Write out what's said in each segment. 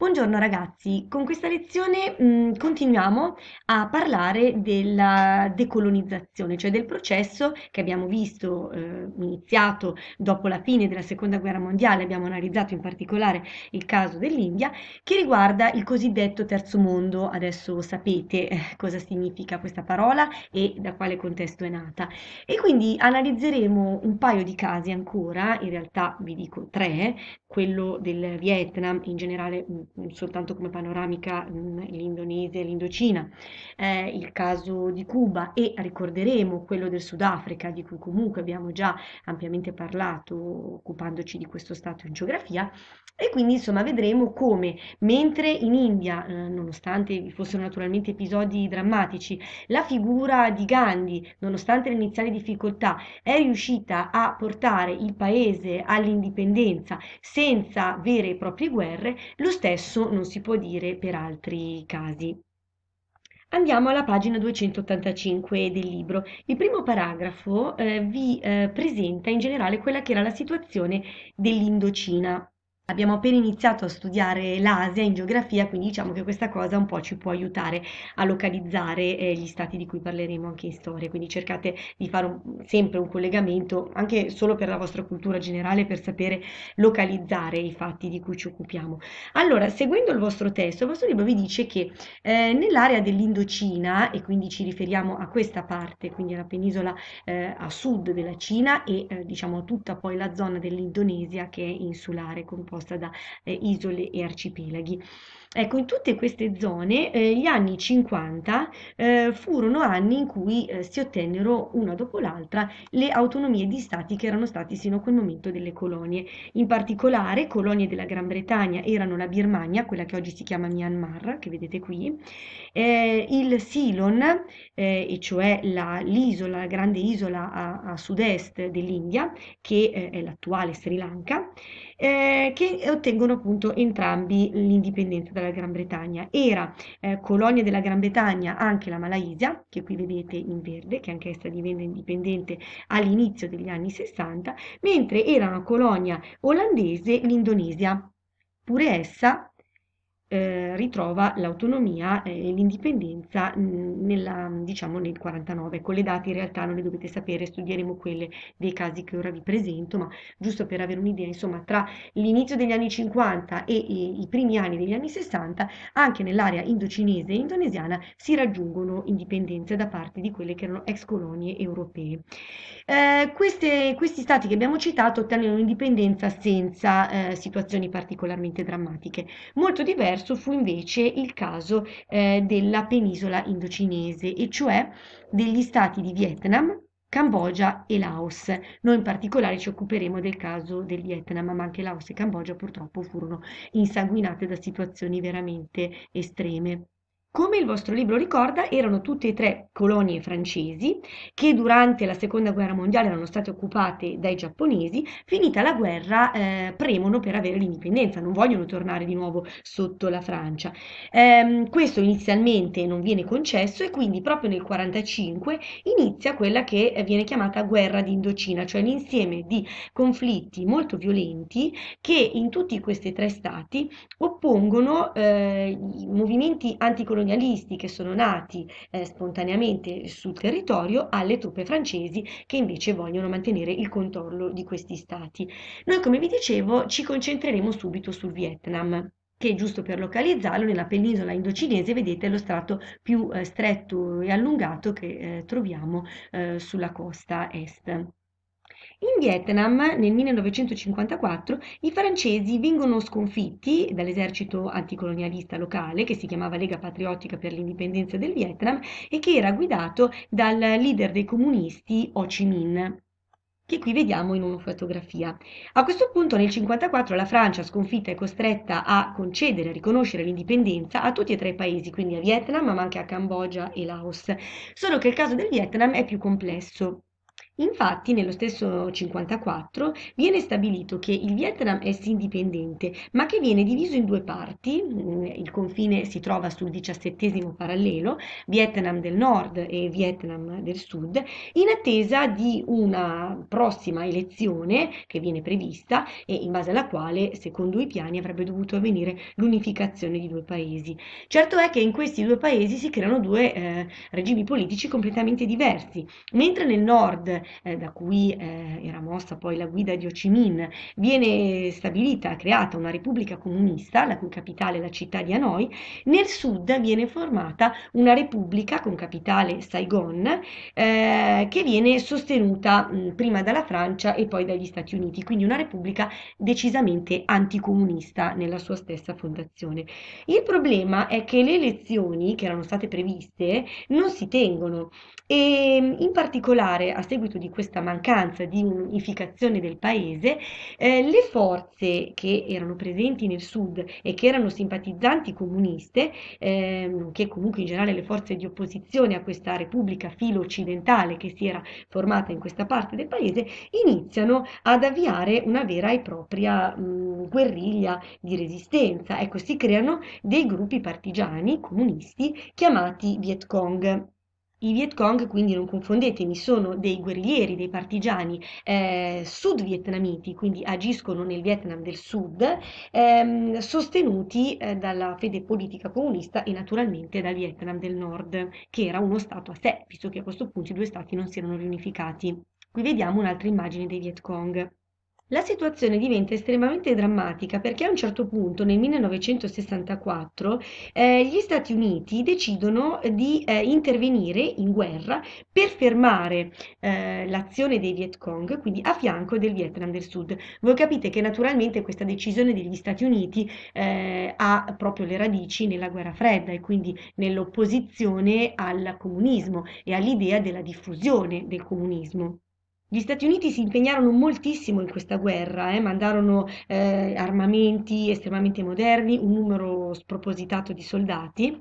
Buongiorno ragazzi, con questa lezione mh, mm, continuiamo a parlare della decolonizzazione, cioè del processo che abbiamo visto eh, iniziato dopo la fine della seconda guerra mondiale, abbiamo analizzato in particolare il caso dell'India, che riguarda il cosiddetto terzo mondo, adesso sapete eh, cosa significa questa parola e da quale contesto è nata. E quindi analizzeremo un paio di casi ancora, in realtà vi dico tre, quello del Vietnam in generale mm, soltanto come panoramica l'Indonesia e l'Indocina, eh, il caso di Cuba e ricorderemo quello del Sudafrica di cui comunque abbiamo già ampiamente parlato occupandoci di questo stato in geografia e quindi insomma vedremo come mentre in India, eh, nonostante vi fossero naturalmente episodi drammatici, la figura di Gandhi, nonostante le iniziali difficoltà, è riuscita a portare il paese all'indipendenza senza vere e proprie guerre, lo stesso stesso non si può dire per altri casi. Andiamo alla pagina 285 del libro. Il primo paragrafo eh, vi eh, presenta in generale quella che era la situazione dell'Indocina abbiamo appena iniziato a studiare l'Asia in geografia, quindi diciamo che questa cosa un po' ci può aiutare a localizzare eh, gli stati di cui parleremo anche in storia, quindi cercate di fare un, sempre un collegamento anche solo per la vostra cultura generale per sapere localizzare i fatti di cui ci occupiamo. Allora, seguendo il vostro testo, il vostro libro vi dice che eh, nell'area dell'Indocina, e quindi ci riferiamo a questa parte, quindi alla penisola eh, a sud della Cina e eh, diciamo tutta poi la zona dell'Indonesia che è insulare composta composta da eh, isole e arcipelaghi. Ecco, in tutte queste zone eh, gli anni 50 eh, furono anni in cui eh, si ottennero una dopo l'altra le autonomie di stati che erano stati sino a quel momento delle colonie. In particolare, colonie della Gran Bretagna erano la Birmania, quella che oggi si chiama Myanmar, che vedete qui, eh, il Ceylon, eh, e cioè la, l'isola, la grande isola a, a sud-est dell'India, che eh, è l'attuale Sri Lanka, che e ottengono appunto entrambi l'indipendenza dalla Gran Bretagna. Era eh, colonia della Gran Bretagna anche la Malaysia, che qui vedete in verde, che anch'essa divenne indipendente all'inizio degli anni 60, mentre era una colonia olandese l'Indonesia, pure essa eh, ritrova l'autonomia e l'indipendenza mm, nella, diciamo, nel 49. Con le date in realtà non le dovete sapere, studieremo quelle dei casi che ora vi presento, ma giusto per avere un'idea, insomma, tra l'inizio degli anni 50 e, i, primi anni degli anni 60, anche nell'area indocinese e indonesiana si raggiungono indipendenze da parte di quelle che erano ex colonie europee. Eh, queste, questi stati che abbiamo citato ottengono l'indipendenza senza eh, situazioni particolarmente drammatiche. Molto diverse diverso fu invece il caso eh, della penisola indocinese, e cioè degli stati di Vietnam, Cambogia e Laos. Noi in particolare ci occuperemo del caso del Vietnam, ma anche Laos e Cambogia purtroppo furono insanguinate da situazioni veramente estreme. Come il vostro libro ricorda, erano tutte e tre colonie francesi che durante la seconda guerra mondiale erano state occupate dai giapponesi. Finita la guerra, eh, premono per avere l'indipendenza, non vogliono tornare di nuovo sotto la Francia. Eh, questo inizialmente non viene concesso e quindi proprio nel 1945 inizia quella che eh, viene chiamata guerra d'Indocina, cioè l'insieme di conflitti molto violenti che in tutti questi tre stati oppongono eh, i movimenti anticoloniali colonialisti che sono nati eh, spontaneamente sul territorio alle truppe francesi che invece vogliono mantenere il controllo di questi stati. Noi, come vi dicevo, ci concentreremo subito sul Vietnam che giusto per localizzarlo nella penisola indocinese vedete lo strato più eh, stretto e allungato che eh, troviamo eh, sulla costa est. In Vietnam, nel 1954, i francesi vengono sconfitti dall'esercito anticolonialista locale che si chiamava Lega Patriottica per l'Indipendenza del Vietnam e che era guidato dal leader dei comunisti Ho Chi Minh che qui vediamo in una fotografia. A questo punto nel 1954 la Francia sconfitta è costretta a concedere, a riconoscere l'indipendenza a tutti e tre i paesi, quindi a Vietnam ma anche a Cambogia e Laos, solo che il caso del Vietnam è più complesso. Infatti, nello stesso 1954, viene stabilito che il Vietnam è indipendente, ma che viene diviso in due parti. Mm, il confine si trova sul diciassettesimo parallelo, Vietnam del Nord e Vietnam del Sud, in attesa di una prossima elezione che viene prevista e in base alla quale, secondo i piani, avrebbe dovuto avvenire l'unificazione di due paesi. Certo è che in questi due paesi si creano due eh, regimi politici completamente diversi. Mentre nel nord eh, da cui eh, era mossa poi la guida di Ho Chi Minh, viene stabilita, creata una repubblica comunista, la cui capitale è la città di Hanoi, nel sud viene formata una repubblica con capitale Saigon, eh, che viene sostenuta mh, prima dalla Francia e poi dagli Stati Uniti, quindi una repubblica decisamente anticomunista nella sua stessa fondazione. Il problema è che le elezioni che erano state previste non si tengono e in particolare a seguito seguito di questa mancanza di unificazione del paese, eh, le forze che erano presenti nel sud e che erano simpatizzanti comuniste, ehm, che comunque in generale le forze di opposizione a questa repubblica filo-occidentale che si era formata in questa parte del paese, iniziano ad avviare una vera e propria mh, guerriglia di resistenza. Ecco, si creano dei gruppi partigiani comunisti chiamati Viet Cong. I Viet Cong, quindi non confondetemi, sono dei guerriglieri, dei partigiani eh, sud-vietnamiti, quindi agiscono nel Vietnam del Sud, ehm, sostenuti eh, dalla fede politica comunista e naturalmente dal Vietnam del Nord, che era uno Stato a sé, visto che a questo punto i due Stati non si erano riunificati. Qui vediamo un'altra immagine dei Viet Cong. La situazione diventa estremamente drammatica perché a un certo punto, nel 1964, eh, gli Stati Uniti decidono di eh, intervenire in guerra per fermare eh, l'azione dei Viet Cong, quindi a fianco del Vietnam del Sud. Voi capite che naturalmente questa decisione degli Stati Uniti eh, ha proprio le radici nella guerra fredda e quindi nell'opposizione al comunismo e all'idea della diffusione del comunismo. Gli Stati Uniti si impegnarono moltissimo in questa guerra, eh, mandarono eh, armamenti estremamente moderni, un numero spropositato di soldati.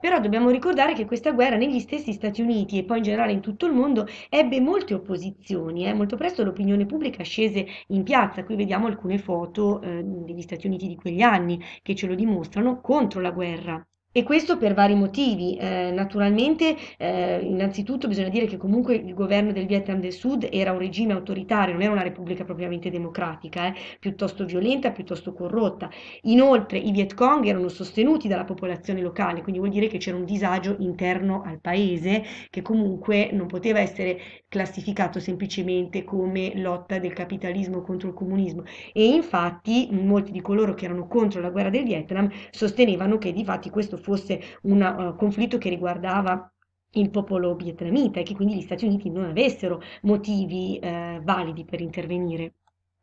Però dobbiamo ricordare che questa guerra negli stessi Stati Uniti e poi in generale in tutto il mondo ebbe molte opposizioni. Eh. Molto presto l'opinione pubblica scese in piazza. Qui vediamo alcune foto eh, degli Stati Uniti di quegli anni che ce lo dimostrano contro la guerra. E questo per vari motivi. Eh, naturalmente, eh, innanzitutto bisogna dire che comunque il governo del Vietnam del Sud era un regime autoritario, non era una repubblica propriamente democratica, eh, piuttosto violenta, piuttosto corrotta. Inoltre i Viet Cong erano sostenuti dalla popolazione locale, quindi vuol dire che c'era un disagio interno al paese che comunque non poteva essere classificato semplicemente come lotta del capitalismo contro il comunismo. E infatti molti di coloro che erano contro la guerra del Vietnam sostenevano che di fatti questo fosse un uh, conflitto che riguardava il popolo vietnamita e che quindi gli Stati Uniti non avessero motivi eh, validi per intervenire.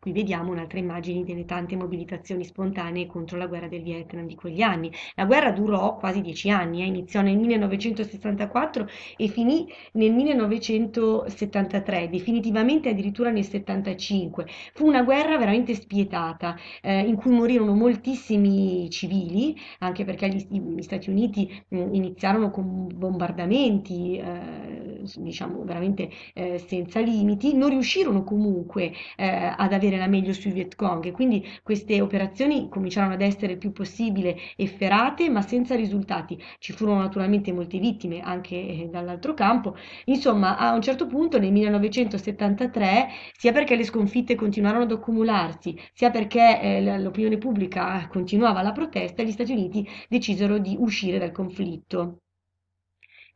Qui vediamo un'altra immagine delle tante mobilitazioni spontanee contro la guerra del Vietnam di quegli anni. La guerra durò quasi dieci anni, eh, iniziò nel 1964 e finì nel 1973, definitivamente addirittura nel 75. Fu una guerra veramente spietata, eh, in cui morirono moltissimi civili, anche perché gli, gli Stati Uniti mh, mm, iniziarono con bombardamenti, eh, diciamo veramente eh, senza limiti, non riuscirono comunque eh, ad avere la meglio sui Vietcong e quindi queste operazioni cominciarono ad essere il più possibile efferate ma senza risultati. Ci furono naturalmente molte vittime anche eh, dall'altro campo. Insomma, a un certo punto nel 1973, sia perché le sconfitte continuarono ad accumularsi, sia perché eh, l'opinione pubblica continuava la protesta, gli Stati Uniti decisero di uscire dal conflitto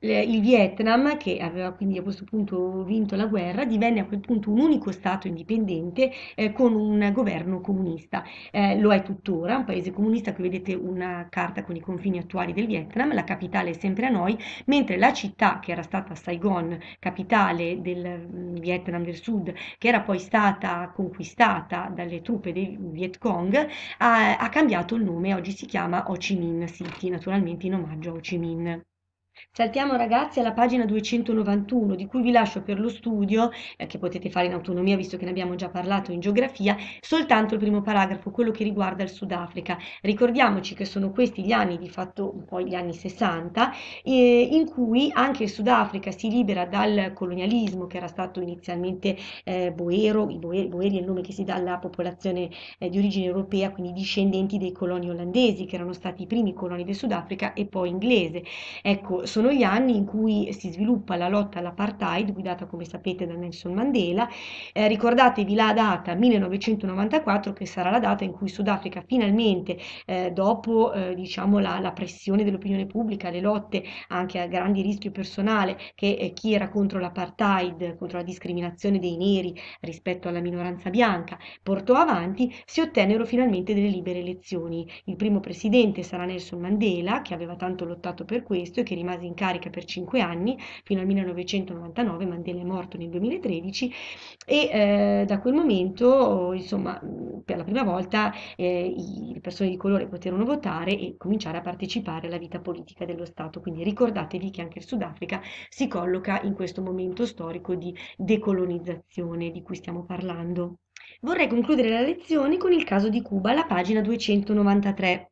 il Vietnam, che aveva quindi a questo punto vinto la guerra, divenne a quel punto un unico Stato indipendente eh, con un governo comunista. Eh, lo è tuttora, un paese comunista, qui vedete una carta con i confini attuali del Vietnam, la capitale è sempre a noi, mentre la città che era stata Saigon, capitale del mm, Vietnam del Sud, che era poi stata conquistata dalle truppe dei Viet Cong, ha, ha cambiato il nome, oggi si chiama Ho Chi Minh City, naturalmente in omaggio a Ho Chi Minh. Saltiamo ragazzi alla pagina 291 di cui vi lascio per lo studio, eh, che potete fare in autonomia visto che ne abbiamo già parlato in geografia, soltanto il primo paragrafo, quello che riguarda il Sudafrica. Ricordiamoci che sono questi gli anni, di fatto un po' gli anni 60, eh, in cui anche il Sudafrica si libera dal colonialismo che era stato inizialmente eh, Boero, i Boeri, Boeri è il nome che si dà alla popolazione eh, di origine europea, quindi discendenti dei coloni olandesi che erano stati i primi coloni del Sudafrica e poi inglese. Ecco, sono gli anni in cui si sviluppa la lotta all'apartheid, guidata come sapete da Nelson Mandela. Eh, ricordatevi la data 1994, che sarà la data in cui Sudafrica finalmente, eh, dopo eh, diciamo la, la, pressione dell'opinione pubblica, le lotte anche a grandi rischio personale, che eh, chi era contro l'apartheid, contro la discriminazione dei neri rispetto alla minoranza bianca, portò avanti, si ottennero finalmente delle libere elezioni. Il primo presidente sarà Nelson Mandela, che aveva tanto lottato per questo e che rimase rimase in carica per cinque anni, fino al 1999, Mandela è morto nel 2013 e eh, da quel momento, insomma, per la prima volta eh, le persone di colore poterono votare e cominciare a partecipare alla vita politica dello Stato, quindi ricordatevi che anche il Sudafrica si colloca in questo momento storico di decolonizzazione di cui stiamo parlando. Vorrei concludere la lezione con il caso di Cuba, la pagina 293.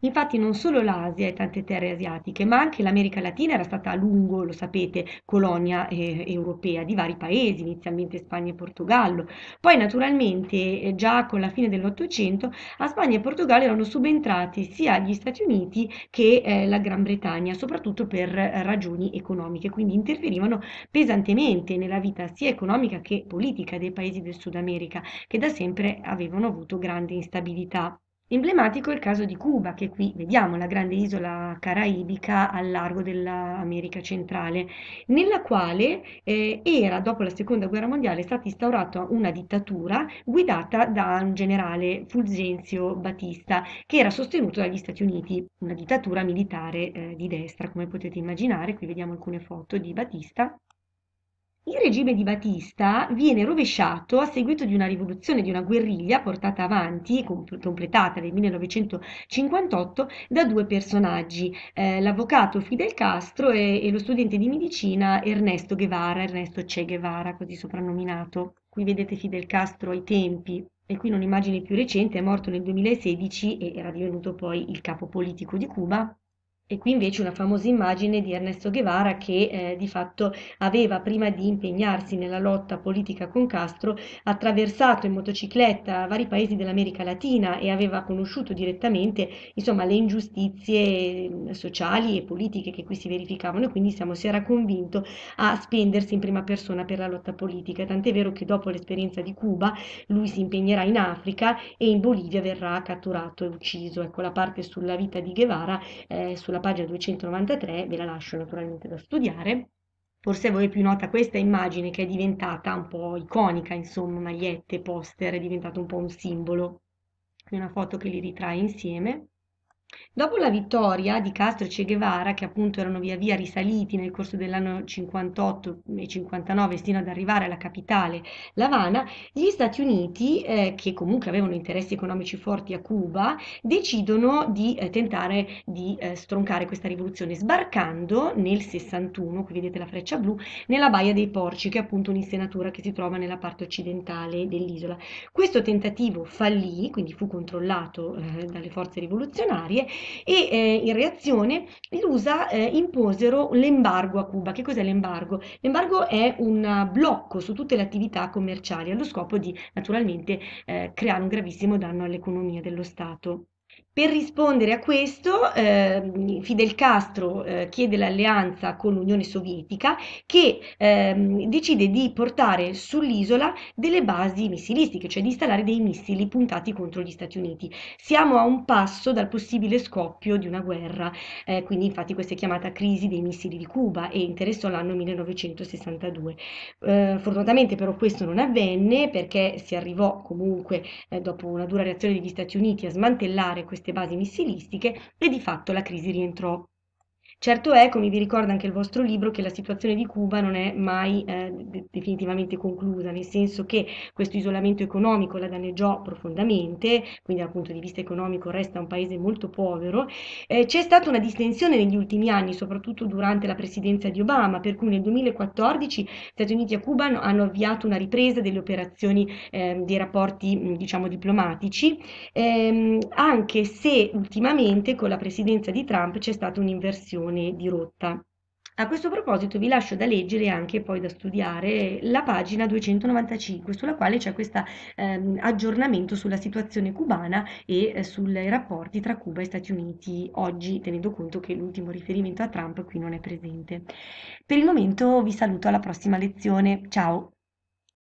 Infatti non solo l'Asia e tante terre asiatiche, ma anche l'America Latina era stata a lungo, lo sapete, colonia eh, europea di vari paesi, inizialmente Spagna e Portogallo. Poi naturalmente eh, già con la fine dell'Ottocento a Spagna e Portogallo erano subentrati sia gli Stati Uniti che eh, la Gran Bretagna, soprattutto per ragioni economiche, quindi interferivano pesantemente nella vita sia economica che politica dei paesi del Sud America, che da sempre avevano avuto grande instabilità. Emblematico è il caso di Cuba, che qui vediamo la grande isola caraibica al largo dell'America centrale, nella quale eh, era, dopo la seconda guerra mondiale, stata instaurata una dittatura guidata da un generale Fulgenzio Batista, che era sostenuto dagli Stati Uniti, una dittatura militare eh, di destra, come potete immaginare. Qui vediamo alcune foto di Batista. Il regime di Batista viene rovesciato a seguito di una rivoluzione, di una guerriglia portata avanti, comp- completata nel 1958, da due personaggi, eh, l'avvocato Fidel Castro e, e lo studente di medicina Ernesto Guevara, Ernesto Che Guevara, così soprannominato. Qui vedete Fidel Castro ai tempi, e qui un'immagine più recente, è morto nel 2016 e era divenuto poi il capo politico di Cuba, e qui invece una famosa immagine di Ernesto Guevara che eh, di fatto aveva, prima di impegnarsi nella lotta politica con Castro, attraversato in motocicletta vari paesi dell'America Latina e aveva conosciuto direttamente insomma, le ingiustizie mm, sociali e politiche che qui si verificavano e quindi siamo, si era convinto a spendersi in prima persona per la lotta politica. Tant'è vero che dopo l'esperienza di Cuba lui si impegnerà in Africa e in Bolivia verrà catturato e ucciso. Ecco la parte sulla vita di Guevara, eh, sulla sulla pagina 293, ve la lascio naturalmente da studiare. Forse voi più nota questa immagine che è diventata un po' iconica, insomma, magliette, poster, è diventato un po' un simbolo. Qui una foto che li ritrae insieme. Dopo la vittoria di Castro e Che Guevara, che appunto erano via via risaliti nel corso dell'anno 58 e 59 fino ad arrivare alla capitale, L'Avana, gli Stati Uniti, eh, che comunque avevano interessi economici forti a Cuba, decidono di eh, tentare di eh, stroncare questa rivoluzione, sbarcando nel 61, qui vedete la freccia blu, nella Baia dei Porci, che è appunto un'insenatura che si trova nella parte occidentale dell'isola. Questo tentativo fallì, quindi fu controllato eh, dalle forze rivoluzionarie, Moldavie e eh, in reazione l'USA eh, imposero l'embargo a Cuba. Che cos'è l'embargo? L'embargo è un blocco su tutte le attività commerciali allo scopo di naturalmente eh, creare un gravissimo danno all'economia dello Stato. Per rispondere a questo, eh, Fidel Castro eh, chiede l'alleanza con l'Unione Sovietica che eh, decide di portare sull'isola delle basi missilistiche, cioè di installare dei missili puntati contro gli Stati Uniti. Siamo a un passo dal possibile scoppio di una guerra, eh, quindi infatti questa è chiamata crisi dei missili di Cuba e interessò l'anno 1962. Eh, fortunatamente però questo non avvenne perché si arrivò comunque eh, dopo una dura reazione degli Stati Uniti a smantellare questa queste basi missilistiche e di fatto la crisi rientrò. Certo è, come vi ricorda anche il vostro libro, che la situazione di Cuba non è mai eh, definitivamente conclusa, nel senso che questo isolamento economico la danneggiò profondamente, quindi dal punto di vista economico resta un paese molto povero. Eh, c'è stata una distensione negli ultimi anni, soprattutto durante la presidenza di Obama, per cui nel 2014 Stati Uniti e Cuba hanno avviato una ripresa delle operazioni eh, dei rapporti diciamo, diplomatici, ehm, anche se ultimamente con la presidenza di Trump c'è stata un'inversione decisione di rotta. A questo proposito vi lascio da leggere e anche poi da studiare la pagina 295 sulla quale c'è questo ehm, aggiornamento sulla situazione cubana e eh, sui rapporti tra Cuba e Stati Uniti oggi, tenendo conto che l'ultimo riferimento a Trump qui non è presente. Per il momento vi saluto alla prossima lezione, ciao!